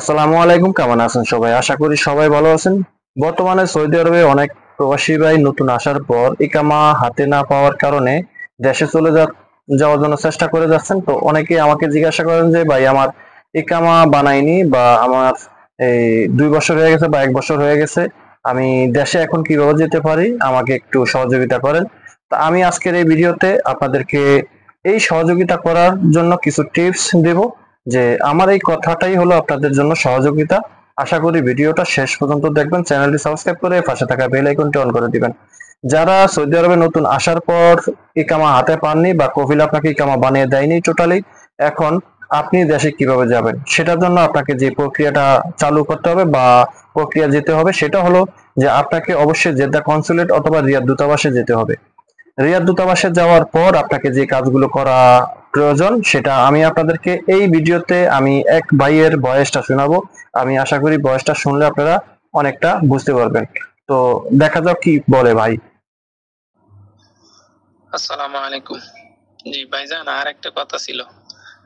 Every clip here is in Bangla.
আসসালামু আলাইকুম কেমন আছেন সবাই আশা করি সবাই ভালো আছেন বর্তমানে সৌদি আরবে অনেক প্রবাসী ভাই নতুন আসার পর ইকামা হাতে না পাওয়ার কারণে দেশে চলে যাওয়ার জন্য চেষ্টা করে যাচ্ছেন তো অনেকে আমাকে জিজ্ঞাসা করেন যে ভাই আমার ইকামা বানাইনি বা আমার এই দুই বছর হয়ে গেছে বা এক বছর হয়ে গেছে আমি দেশে এখন কিভাবে যেতে পারি আমাকে একটু সহযোগিতা করেন তা আমি আজকের এই ভিডিওতে আপনাদেরকে এই সহযোগিতা করার জন্য কিছু টিপস দেবো যে আমার এই কথাটাই হলো আপনাদের জন্য সহযোগিতা আশা করি ভিডিওটা শেষ পর্যন্ত দেখবেন চ্যানেলটি সাবস্ক্রাইব করে পাশে থাকা বেল আইকনটি অন করে দিবেন যারা সৌদি আরবে নতুন আসার পর ইকামা হাতে পাননি বা কফিল আপনাকে ইকামা বানিয়ে দেয়নি টোটালি এখন আপনি দেশে কিভাবে যাবেন সেটার জন্য আপনাকে যে প্রক্রিয়াটা চালু করতে হবে বা প্রক্রিয়া যেতে হবে সেটা হলো যে আপনাকে অবশ্যই জেদ্দা কনসুলেট অথবা রিয়াদ দূতাবাসে যেতে হবে রিয়াদ দূতাবাসে যাওয়ার পর আপনাকে যে কাজগুলো করা প্রয়োজন সেটা আমি আপনাদেরকে এই ভিডিওতে আমি এক ভাইয়ের বয়সটা শোনাবো আমি আশা করি বয়সটা শুনলে আপনারা অনেকটা বুঝতে পারবেন তো দেখা যাক কি বলে ভাই আসসালামু আলাইকুম জি ভাইজান আর একটা কথা ছিল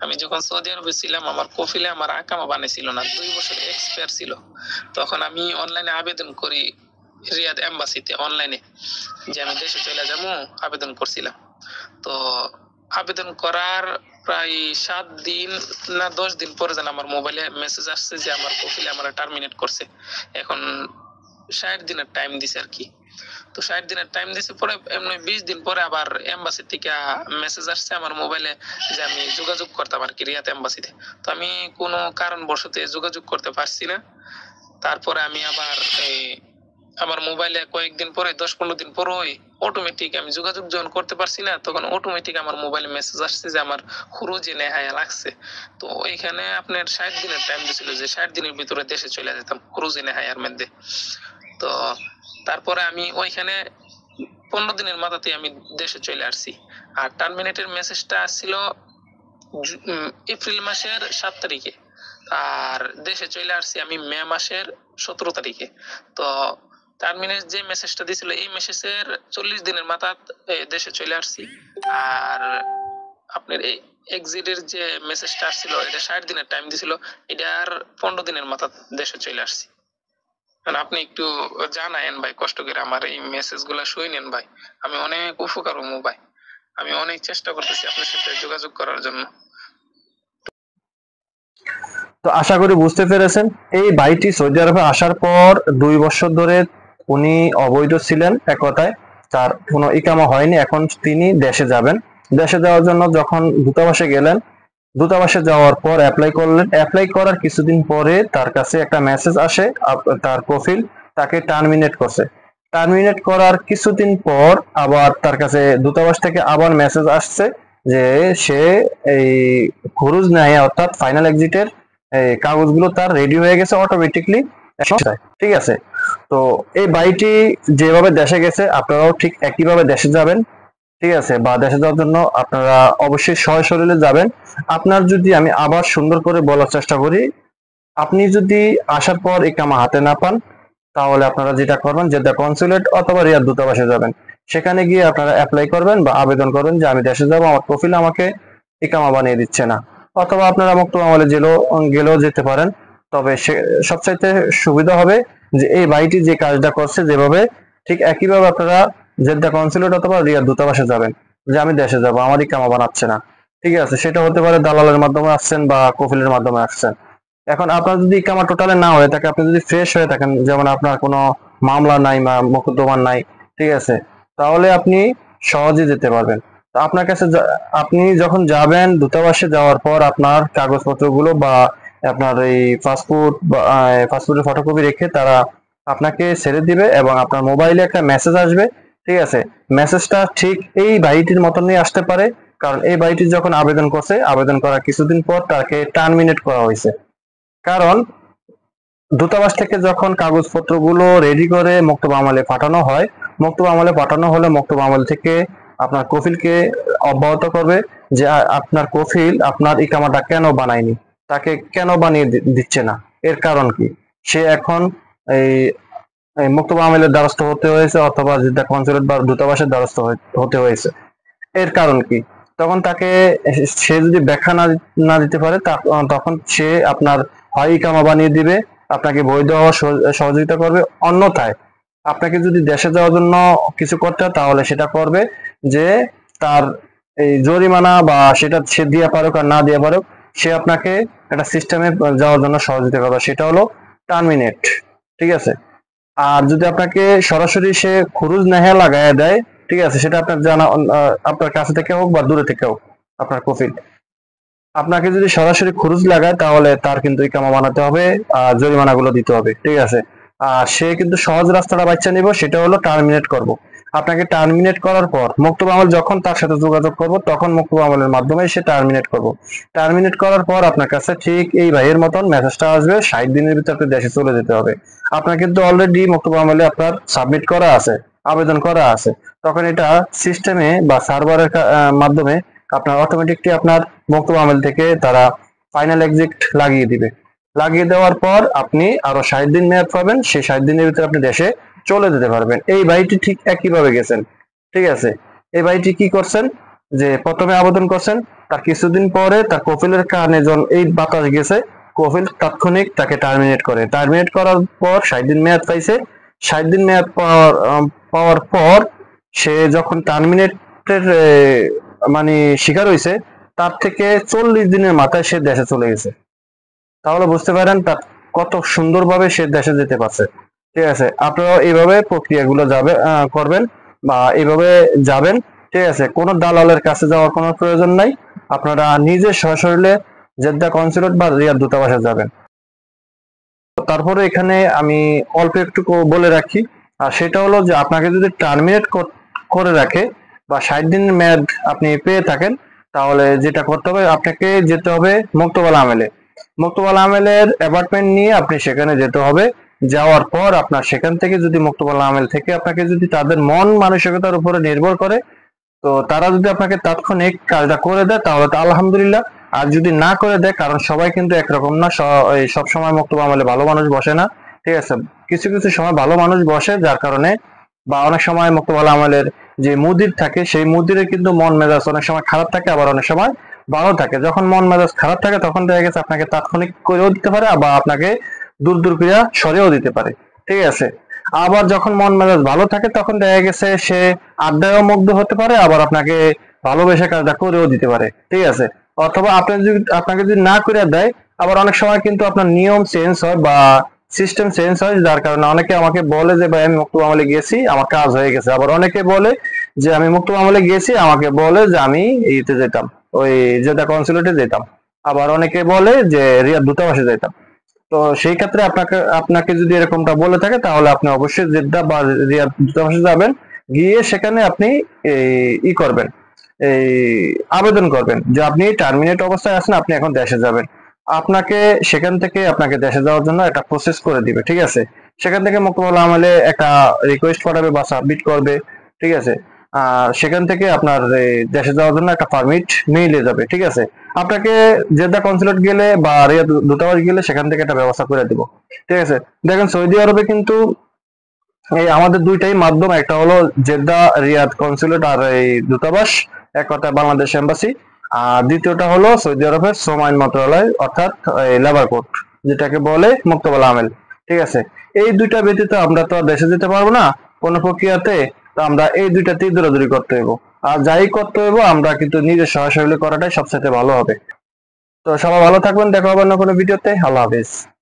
আমি যখন সৌদি আরবে ছিলাম আমার কফিলে আমার আকামা ছিল না দুই বছর এক্সপায়ার ছিল তখন আমি অনলাইনে আবেদন করি রিয়াদ এম্বাসিতে অনলাইনে যে আমি দেশে চলে যাবো আবেদন করছিলাম তো আবেদন করার প্রায় সাত দিন না দশ দিন পরে যেন আমার মোবাইলে মেসেজ আসছে যে আমার প্রোফাইলে আমরা টার্মিনেট করছে এখন ষাট দিনের টাইম দিছে আর কি তো ষাট দিনের টাইম দিছে পরে এমনি বিশ দিন পরে আবার এম্বাসি থেকে মেসেজ আসছে আমার মোবাইলে যে আমি যোগাযোগ করতাম আর কি রিয়াত এম্বাসিতে তো আমি কোনো কারণবশতে যোগাযোগ করতে পারছি না তারপরে আমি আবার এই আমার মোবাইলে কয়েকদিন পরে দশ পনেরো দিন ওই অটোমেটিক আমি যোগাযোগ যখন করতে পারছি না তখন অটোমেটিক আমার মোবাইলে মেসেজ আসছে যে আমার খুরুজি নেহায়া লাগছে তো এখানে আপনার ষাট দিনের টাইম দিয়েছিল যে ষাট দিনের ভিতরে দেশে চলে যেতাম খুরুজি নেহায়ার মধ্যে তো তারপরে আমি ওইখানে পনেরো দিনের মাথাতেই আমি দেশে চলে আসছি আর টার্মিনেটের মেসেজটা আসছিল এপ্রিল মাসের সাত তারিখে আর দেশে চলে আসছি আমি মে মাসের সতেরো তারিখে তো টার্মিনেস যে মেসেজটা দিছিল এই মেসেজের চল্লিশ দিনের মাথা দেশে চলে আসছি আর আপনার এই এক্সিটের যে মেসেজটা আসছিল এটা ষাট দিনের টাইম দিছিল এটা আর পনেরো দিনের মাথা দেশে চলে আসছি মানে আপনি একটু জানায়েন ভাই কষ্ট করে আমার এই মেসেজ গুলা শুই নেন ভাই আমি অনেক উপকার হবো ভাই আমি অনেক চেষ্টা করতেছি আপনার সাথে যোগাযোগ করার জন্য তো আশা করি বুঝতে পেরেছেন এই ভাইটি সৌদি আরবে আসার পর দুই বছর ধরে উনি অবৈধ ছিলেন এক কথায় তার কোনো ইকামা হয়নি এখন তিনি দেশে যাবেন দেশে যাওয়ার জন্য যখন দূতাবাসে গেলেন দূতাবাসে যাওয়ার পর অ্যাপ্লাই করলেন অ্যাপ্লাই করার কিছুদিন পরে তার কাছে একটা মেসেজ আসে তার প্রফিল তাকে টার্মিনেট করছে টার্মিনেট করার কিছুদিন পর আবার তার কাছে দূতাবাস থেকে আবার মেসেজ আসছে যে সে এই খরুজ নেয় অর্থাৎ ফাইনাল এক্সিটের কাগজগুলো তার রেডি হয়ে গেছে অটোমেটিকলি ঠিক আছে তো এই বাড়িটি যেভাবে দেশে গেছে আপনারাও ঠিক একইভাবে দেশে যাবেন ঠিক আছে বা দেশে যাওয়ার জন্য আপনারা অবশ্যই সহ শরীরে যাবেন আপনার যদি আমি আবার সুন্দর করে বলার চেষ্টা করি আপনি যদি আসার পর এই কামা হাতে না পান তাহলে আপনারা যেটা করবেন যেটা কনসুলেট অথবা রিয়ার দূতাবাসে যাবেন সেখানে গিয়ে আপনারা অ্যাপ্লাই করবেন বা আবেদন করবেন যে আমি দেশে যাবো আমার প্রফিল আমাকে ইকামা বানিয়ে দিচ্ছে না অথবা আপনারা মুক্ত আমলে জেলেও গেলেও যেতে পারেন তবে সবচাইতে সুবিধা হবে যে এই বাড়িটি যে কাজটা করছে যেভাবে ঠিক একইভাবে আপনারা জেদ্দা কনসুলেট অথবা রিয়ার দূতাবাসে যাবেন যে আমি দেশে যাবো আমারই কামা বানাচ্ছে না ঠিক আছে সেটা হতে পারে দালালের মাধ্যমে আসছেন বা কফিলের মাধ্যমে আসছেন এখন আপনার যদি ইকামা টোটালে না হয়ে থাকে আপনি যদি ফ্রেশ হয়ে থাকেন যেমন আপনার কোনো মামলা নাই বা মকদ্দমান নাই ঠিক আছে তাহলে আপনি সহজে যেতে পারবেন আপনার কাছে আপনি যখন যাবেন দূতাবাসে যাওয়ার পর আপনার কাগজপত্রগুলো বা আপনার এই পাসপোর্ট বা পাসপোর্টের ফটোকপি রেখে তারা আপনাকে ছেড়ে দিবে এবং আপনার মোবাইলে একটা মেসেজ আসবে ঠিক আছে মেসেজটা ঠিক এই বাড়িটির মতনই আসতে পারে কারণ এই বাড়িটি যখন আবেদন করছে আবেদন করার কিছুদিন পর তাকে টার্মিনেট করা হয়েছে কারণ দূতাবাস থেকে যখন কাগজপত্রগুলো রেডি করে মুক্তব আমলে পাঠানো হয় মুক্তব আমলে পাঠানো হলে মুক্তব আমল থেকে আপনার কফিলকে অব্যাহত করবে যে আপনার কফিল আপনার ইকামাটা কেন বানায়নি তাকে কেন বানিয়ে দিচ্ছে না এর কারণ কি সে এখন এই মুক্তবা আমেলের দ্বারস্থ হতে হয়েছে অথবা জিদ্দা কনসুলেট বা দূতাবাসের দ্বারস্থ হতে হয়েছে এর কারণ কি তখন তাকে সে যদি ব্যাখ্যা না না দিতে পারে তখন সে আপনার হয় ইকামা বানিয়ে দিবে আপনাকে বৈধ হওয়া সহযোগিতা করবে অন্যথায় আপনাকে যদি দেশে যাওয়ার জন্য কিছু করতে হয় তাহলে সেটা করবে যে তার এই জরিমানা বা সেটা সে দিয়ে পারুক আর না দিয়ে পারুক সে আপনাকে একটা সিস্টেমে যাওয়ার জন্য সহযোগিতা করবে সেটা হলো টার্মিনেট ঠিক আছে আর যদি আপনাকে সরাসরি সে খুরুজ নেহা লাগায় দেয় ঠিক আছে সেটা আপনার জানা আপনার কাছে থেকে হোক বা দূরে থেকে হোক আপনার কফিল আপনাকে যদি সরাসরি খরচ লাগায় তাহলে তার কিন্তু ইকামা বানাতে হবে আর জরিমানাগুলো দিতে হবে ঠিক আছে আর সে কিন্তু সহজ রাস্তাটা বাচ্চা নিব সেটা হলো টার্মিনেট করব। আপনাকে টার্মিনেট করার পর মুক্তব আমল যখন তার সাথে যোগাযোগ করব তখন মুক্তব আমলের মাধ্যমে সে টার্মিনেট করব। টার্মিনেট করার পর আপনার কাছে ঠিক এই ভাইয়ের মতন মেসেজটা আসবে ষাট দিনের ভিতরে আপনি দেশে চলে যেতে হবে আপনার কিন্তু অলরেডি মুক্তব আমলে আপনার সাবমিট করা আছে আবেদন করা আছে তখন এটা সিস্টেমে বা সার্ভারের মাধ্যমে আপনার অটোমেটিকলি আপনার মুক্তব আমল থেকে তারা ফাইনাল এক্সিট লাগিয়ে দিবে লাগিয়ে দেওয়ার পর আপনি আরো ষাট দিন মেয়াদ পাবেন সেই ষাট দিনের ভিতরে আপনি দেশে চলে যেতে পারবেন এই বাড়িটি ঠিক একইভাবে গেছেন ঠিক আছে এই বাড়িটি কি করছেন যে প্রথমে আবেদন করছেন তার কিছুদিন পরে তার কফিলের কারণে যখন এই বাতাস গেছে কফিল তাৎক্ষণিক তাকে টার্মিনেট করে টার্মিনেট করার পর ষাট দিন মেয়াদ পাইছে ষাট দিন মেয়াদ পাওয়ার পাওয়ার পর সে যখন টার্মিনেটের মানে শিকার হয়েছে তার থেকে চল্লিশ দিনের মাথায় সে দেশে চলে গেছে তাহলে বুঝতে পারেন তার কত সুন্দরভাবে সে দেশে যেতে পারছে ঠিক আছে আপনারাও এইভাবে প্রক্রিয়াগুলো যাবে করবেন বা এইভাবে যাবেন ঠিক আছে কোনো দালালের কাছে যাওয়ার কোনো প্রয়োজন নাই আপনারা নিজে সশরীরে জেদ্দা কনসুলেট বা রিয়ার দূতাবাসে যাবেন তারপরে এখানে আমি অল্প একটু বলে রাখি আর সেটা হলো যে আপনাকে যদি টার্মিনেট করে রাখে বা ষাট দিনের মেয়াদ আপনি পেয়ে থাকেন তাহলে যেটা করতে হবে আপনাকে যেতে হবে মুক্তবালা আমেলে মোক্তবাল আমেলের অ্যাপার্টমেন্ট নিয়ে আপনি সেখানে যেতে হবে যাওয়ার পর আপনার সেখান থেকে যদি মোক্তবাল আমেল থেকে আপনাকে যদি তাদের মন মানসিকতার উপরে নির্ভর করে তো তারা যদি আপনাকে তাৎক্ষণিক কাজটা করে দেয় তাহলে তো আলহামদুলিল্লাহ আর যদি না করে দেয় কারণ সবাই কিন্তু একরকম না সব সময় মুক্তবা আমলে ভালো মানুষ বসে না ঠিক আছে কিছু কিছু সময় ভালো মানুষ বসে যার কারণে বা অনেক সময় মুক্তবাল আমলের যে মুদির থাকে সেই মুদিরে কিন্তু মন মেজাজ অনেক সময় খারাপ থাকে আবার অনেক সময় ভালো থাকে যখন মন মেজাজ খারাপ থাকে তখন দেখা গেছে আপনাকে তাৎক্ষণিক করেও দিতে পারে বা আপনাকে দূর দূর ক্রিয়া সরেও দিতে পারে ঠিক আছে আবার যখন মন মেজাজ ভালো থাকে তখন দেখা গেছে সে আড্ডায়ও মুগ্ধ হতে পারে আবার আপনাকে ভালোবেসে কাজটা করেও দিতে পারে ঠিক আছে অথবা আপনি যদি আপনাকে যদি না করে দেয় আবার অনেক সময় কিন্তু আপনার নিয়ম চেঞ্জ হয় বা সিস্টেম চেঞ্জ হয় যার কারণে অনেকে আমাকে বলে যে ভাই আমি মুক্ত আমলে গেছি আমার কাজ হয়ে গেছে আবার অনেকে বলে যে আমি মুক্ত আমলে গেছি আমাকে বলে যে আমি ইতে যেতাম ওই জেদা কনসুলেটে যেতাম আবার অনেকে বলে যে রিয়াদ দূতাবাসে যেতাম তো সেই ক্ষেত্রে আপনাকে আপনাকে যদি এরকমটা বলে থাকে তাহলে আপনি অবশ্যই জেদ্দা বা রিয়াদ দূতাবাসে যাবেন গিয়ে সেখানে আপনি ই করবেন এই আবেদন করবেন যে আপনি টার্মিনেট অবস্থায় আছেন আপনি এখন দেশে যাবেন আপনাকে সেখান থেকে আপনাকে দেশে যাওয়ার জন্য একটা প্রসেস করে দিবে ঠিক আছে সেখান থেকে মোকাবেলা আমলে একটা রিকোয়েস্ট পাঠাবে বা সাবমিট করবে ঠিক আছে সেখান থেকে আপনার দেশে যাওয়ার জন্য একটা পারমিট মেইলে যাবে ঠিক আছে আপনাকে জেদ্দা কনসুলেট গেলে বা রিয়াদ দূতাবাস গেলে সেখান থেকে একটা ব্যবস্থা করে দিব ঠিক আছে দেখেন সৌদি আরবে কিন্তু এই আমাদের দুইটাই মাধ্যম একটা হলো জেদ্দা রিয়াদ কনসুলেট আর এই দূতাবাস এক কথা বাংলাদেশ এম্বাসি আর দ্বিতীয়টা হলো সৌদি আরবের শ্রম আইন মন্ত্রণালয় অর্থাৎ লেবার কোর্ট যেটাকে বলে মুক্তবাল আমেল ঠিক আছে এই দুইটা ব্যতীত আমরা তো দেশে যেতে পারবো না কোন প্রক্রিয়াতে তো আমরা এই তীর দৌড়াদৌড়ি করতে হইব আর যাই করতে হইব আমরা কিন্তু নিজের সরাসরি করাটাই সবচেয়ে ভালো হবে তো সবাই ভালো থাকবেন দেখা হবে অন্য কোনো ভিডিওতে আল্লাহ হাফিজ